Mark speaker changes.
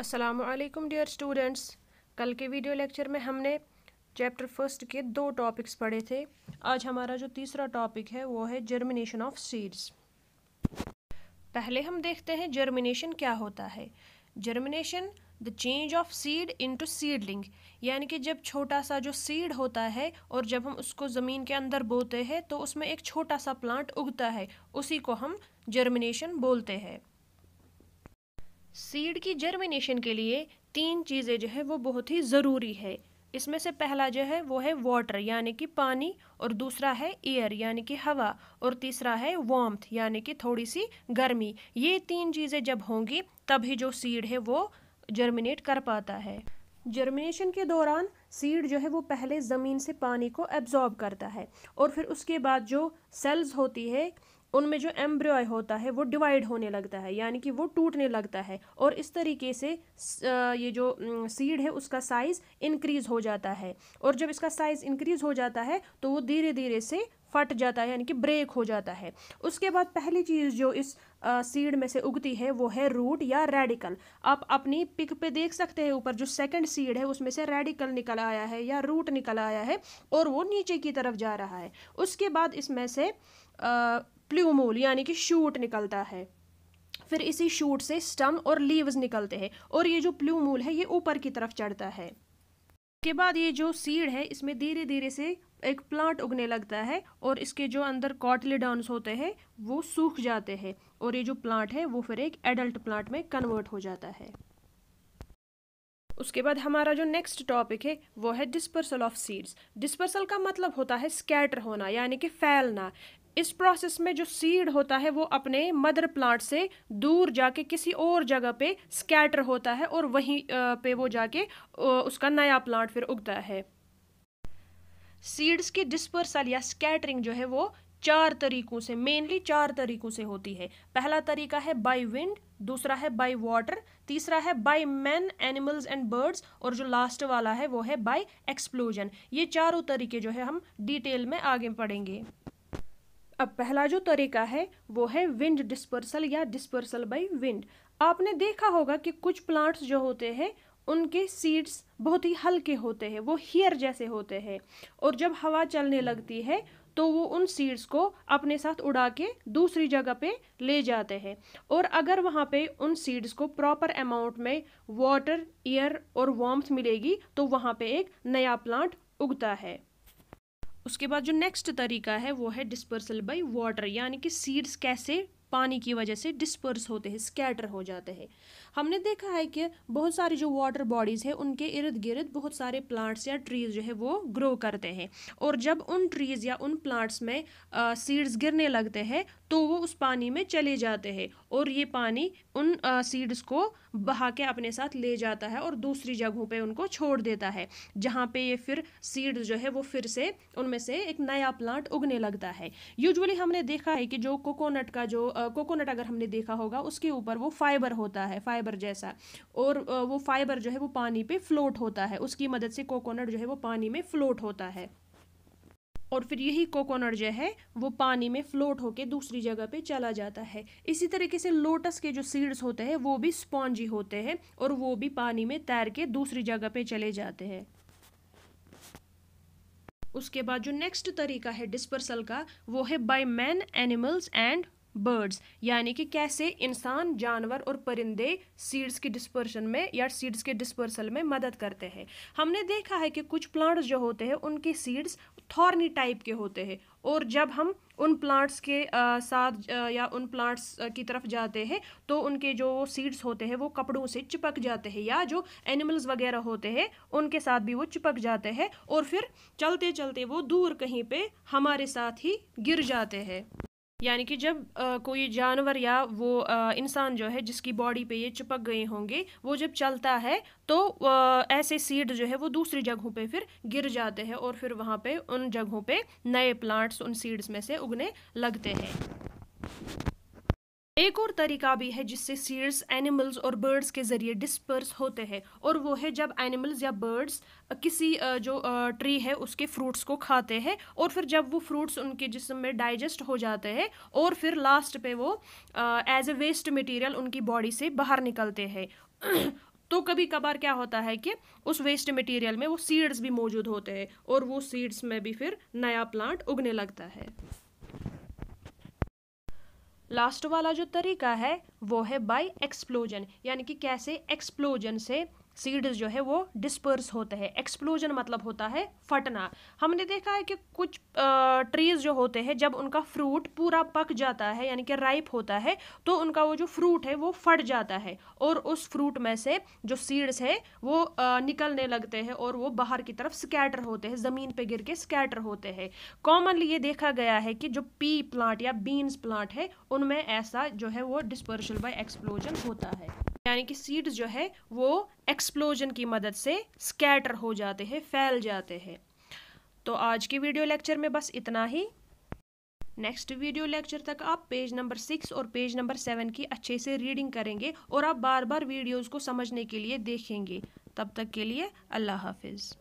Speaker 1: Aslam dear students कल के video lecture में हमने चैप्टर फर्स्ट के दो टॉपिक्स पढ़े थे आज हमारा जो तीसरा टॉपिक है वो है जर्मिनेशन ऑफ सीड्स पहले हम देखते हैं जर्मिनेशन क्या होता है germination the change of seed into seedling यानी कि जब छोटा सा जो सीड होता है और जब हम उसको ज़मीन के अंदर बोते हैं तो उसमें एक छोटा सा प्लांट उगता है उसी को हम जर्मिनेशन बोलते हैं सीड की जर्मिनेशन के लिए तीन चीज़ें जो है वो बहुत ही ज़रूरी है इसमें से पहला जो है वो है वाटर यानी कि पानी और दूसरा है एयर यानी कि हवा और तीसरा है वॉम्थ यानी कि थोड़ी सी गर्मी ये तीन चीज़ें जब होंगी तभी जो सीड है वो जर्मिनेट कर पाता है जर्मिनेशन के दौरान सीड जो है वो पहले ज़मीन से पानी को एब्जॉर्ब करता है और फिर उसके बाद जो सेल्स होती है उनमें जो एम्ब्रियो होता है वो डिवाइड होने लगता है यानी कि वो टूटने लगता है और इस तरीके से ये जो सीड है उसका साइज़ इंक्रीज़ हो जाता है और जब इसका साइज़ इंक्रीज़ हो जाता है तो वो धीरे धीरे से फट जाता है यानी कि ब्रेक हो जाता है उसके बाद पहली चीज़ जो इस सीड में से उगती है वो है रूट या रेडिकल आप अपनी पिक पे देख सकते हैं ऊपर जो सेकंड सीड है उसमें से रेडिकल निकल आया है या रूट निकल आया है और वो नीचे की तरफ जा रहा है उसके बाद इसमें से आ, प्लूमूल यानी कि शूट निकलता है फिर इसी शूट से स्टम और लीव्स निकलते हैं और ये जो प्लूमूल है ये ऊपर की तरफ चढ़ता है के बाद ये जो सीड है इसमें धीरे धीरे से एक प्लांट उगने लगता है और इसके जो अंदर कॉटलीडॉन्स होते हैं वो सूख जाते हैं और ये जो प्लांट है वो फिर एक एडल्ट प्लांट में कन्वर्ट हो जाता है उसके बाद हमारा जो नेक्स्ट टॉपिक है वो है डिस्पर्सल ऑफ सीड्स डिस्पर्सल का मतलब होता है स्कैटर होना यानी कि फैलना इस प्रोसेस में जो सीड होता है वो अपने मदर प्लांट से दूर जाके किसी और जगह पे स्कैटर होता है और वहीं पे वो जाके उसका नया प्लांट फिर उगता है सीड्स की डिस्पर्सल या स्कैटरिंग जो है वो चार तरीकों से मेनली चार तरीकों से होती है पहला तरीका है बाय विंड दूसरा है बाय वाटर तीसरा है by man animals and birds और जो लास्ट वाला है वो है बाय एक्सप्लोजन ये चारों तरीके जो है हम डिटेल में आगे पढ़ेंगे अब पहला जो तरीका है वो है विंड डिस्पर्सल या डिस्पर्सल बाय विंड आपने देखा होगा कि कुछ प्लांट्स जो होते हैं उनके सीड्स बहुत ही हल्के होते हैं वो हियर जैसे होते हैं और जब हवा चलने लगती है तो वो उन सीड्स को अपने साथ उड़ा के दूसरी जगह पे ले जाते हैं और अगर वहाँ पे उन सीड्स को प्रॉपर अमाउंट में वाटर एयर और वार्म्थ मिलेगी तो वहाँ पे एक नया प्लांट उगता है उसके बाद जो नेक्स्ट तरीका है वो है डिस्पर्सल बाई वाटर यानी कि सीड्स कैसे पानी की वजह से डिस्पर्स होते हैं स्कैटर हो जाते हैं हमने देखा है कि बहुत सारी जो वाटर बॉडीज़ हैं उनके इर्द गिर्द बहुत सारे प्लांट्स या ट्रीज़ जो है वो ग्रो करते हैं और जब उन ट्रीज़ या उन प्लांट्स में सीड्स गिरने लगते हैं तो वो उस पानी में चले जाते हैं और ये पानी उन सीड्स को बहा के अपने साथ ले जाता है और दूसरी जगहों पे उनको छोड़ देता है जहाँ पे ये फिर सीड्स जो है वो फिर से उनमें से एक नया प्लांट उगने लगता है यूजुअली हमने देखा है कि जो कोकोनट का जो कोकोनट अगर हमने देखा होगा उसके ऊपर वो फाइबर होता है फाइबर जैसा और वो फाइबर जो है वो पानी पे फ्लोट होता है उसकी मदद से कोकोनट जो है वो पानी में फ्लोट होता है और फिर यही कोकोनट जो है वो पानी में फ्लोट होके दूसरी जगह पे चला जाता है इसी तरीके से लोटस के जो सीड्स होते हैं वो भी स्पॉन्जी होते हैं और वो भी पानी में तैर के दूसरी जगह पे चले जाते हैं उसके बाद जो नेक्स्ट तरीका है डिस्पर्सल का वो है by man animals and birds यानी कि कैसे इंसान जानवर और परिंदे सीड्स की डिस्पर्शन में या सीड्स के डिस्पर्सल में मदद करते हैं हमने देखा है कि कुछ प्लांट्स जो होते हैं उनके सीड्स थॉर्नी टाइप के होते हैं और जब हम उन प्लांट्स के आ, साथ आ, या उन प्लांट्स की तरफ जाते हैं तो उनके जो सीड्स होते हैं वो कपड़ों से चिपक जाते हैं या जो एनिमल्स वगैरह होते हैं उनके साथ भी वो चिपक जाते हैं और फिर चलते चलते वो दूर कहीं पे हमारे साथ ही गिर जाते हैं यानी कि जब आ, कोई जानवर या वो इंसान जो है जिसकी बॉडी पे ये चिपक गए होंगे वो जब चलता है तो आ, ऐसे सीड जो है वो दूसरी जगहों पे फिर गिर जाते हैं और फिर वहाँ पे उन जगहों पे नए प्लांट्स उन सीड्स में से उगने लगते हैं एक और तरीका भी है जिससे सीड्स एनिमल्स और बर्ड्स के ज़रिए डिस्पर्स होते हैं और वो है जब एनिमल्स या बर्ड्स किसी जो ट्री है उसके फ्रूट्स को खाते हैं और फिर जब वो फ्रूट्स उनके जिसम में डाइजेस्ट हो जाते हैं और फिर लास्ट पे वो एज ए वेस्ट मटेरियल उनकी बॉडी से बाहर निकलते हैं तो कभी कभार क्या होता है कि उस वेस्ट मटेरियल में वो सीड्स भी मौजूद होते हैं और वो सीड्स में भी फिर नया प्लांट उगने लगता है लास्ट वाला जो तरीका है वो है बाय एक्सप्लोजन यानी कि कैसे एक्सप्लोजन से सीड्स जो है वो डिस्पर्स होते हैं एक्सप्लोजन मतलब होता है फटना हमने देखा है कि कुछ ट्रीज़ जो होते हैं जब उनका फ्रूट पूरा पक जाता है यानी कि राइप होता है तो उनका वो जो फ्रूट है वो फट जाता है और उस फ्रूट में से जो सीड्स है वो निकलने लगते हैं और वो बाहर की तरफ स्कैटर होते हैं ज़मीन पर गिर के स्कैटर होते हैं कॉमनली ये देखा गया है कि जो पी प्लांट या बीन्स प्लांट है उनमें ऐसा जो है वो डिस्पर्शल बाई एक्सप्लोजन होता है यानी कि सीड्स जो है वो एक्सप्लोजन की मदद से स्कैटर हो जाते हैं फैल जाते हैं तो आज के वीडियो लेक्चर में बस इतना ही नेक्स्ट वीडियो लेक्चर तक आप पेज नंबर सिक्स और पेज नंबर सेवन की अच्छे से रीडिंग करेंगे और आप बार बार वीडियोस को समझने के लिए देखेंगे तब तक के लिए अल्लाह हाफिज़